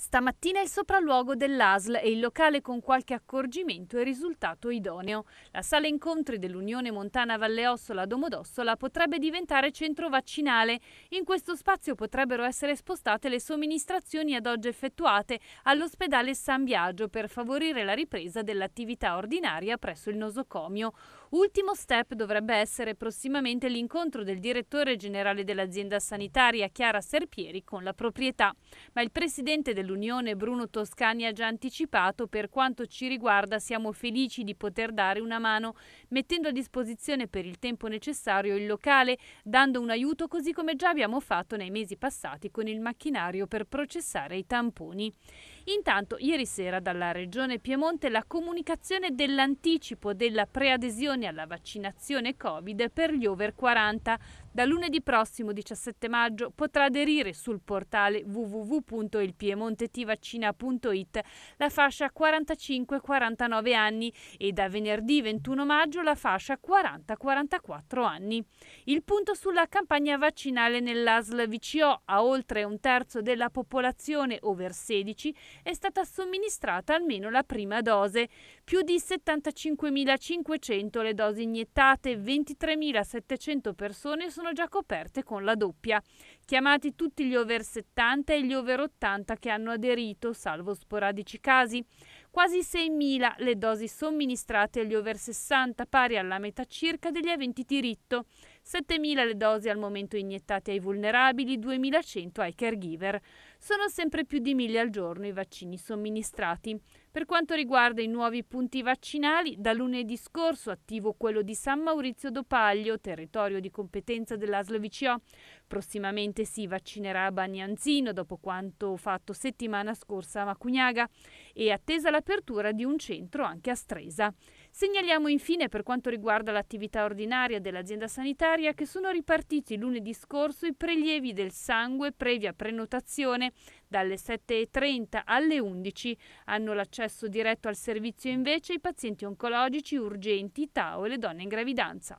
Stamattina il sopralluogo dell'ASL e il locale con qualche accorgimento è risultato idoneo. La sala incontri dell'Unione Montana Valle Ossola Domodossola potrebbe diventare centro vaccinale. In questo spazio potrebbero essere spostate le somministrazioni ad oggi effettuate all'ospedale San Biagio per favorire la ripresa dell'attività ordinaria presso il nosocomio. Ultimo step dovrebbe essere prossimamente l'incontro del direttore generale dell'azienda sanitaria Chiara Serpieri con la proprietà. Ma il presidente del dell'Unione Bruno Toscani ha già anticipato, per quanto ci riguarda siamo felici di poter dare una mano mettendo a disposizione per il tempo necessario il locale, dando un aiuto così come già abbiamo fatto nei mesi passati con il macchinario per processare i tamponi. Intanto ieri sera dalla Regione Piemonte la comunicazione dell'anticipo della preadesione alla vaccinazione Covid per gli over 40. Da lunedì prossimo 17 maggio potrà aderire sul portale www.ilpiemontetivaccina.it la fascia 45-49 anni e da venerdì 21 maggio la fascia 40-44 anni. Il punto sulla campagna vaccinale nell'ASL VCO a oltre un terzo della popolazione over 16 è stata somministrata almeno la prima dose, più di 75.500 le dosi iniettate, 23.700 persone sono già coperte con la doppia. Chiamati tutti gli over 70 e gli over 80 che hanno aderito, salvo sporadici casi. Quasi 6.000 le dosi somministrate agli over 60, pari alla metà circa degli aventi diritto. 7.000 le dosi al momento iniettate ai vulnerabili, 2.100 ai caregiver. Sono sempre più di 1.000 al giorno i vaccini somministrati. Per quanto riguarda i nuovi punti vaccinali, da lunedì scorso attivo quello di San Maurizio d'Opaglio, territorio di competenza dellaslo VCO. Prossimamente si vaccinerà a Bagnanzino dopo quanto fatto settimana scorsa a Macugnaga e attesa l'apertura di un centro anche a Stresa. Segnaliamo infine per quanto riguarda l'attività ordinaria dell'azienda sanitaria che sono ripartiti lunedì scorso i prelievi del sangue previa prenotazione dalle 7.30 alle 11. Hanno l'accesso diretto al servizio invece i pazienti oncologici urgenti, TAO e le donne in gravidanza.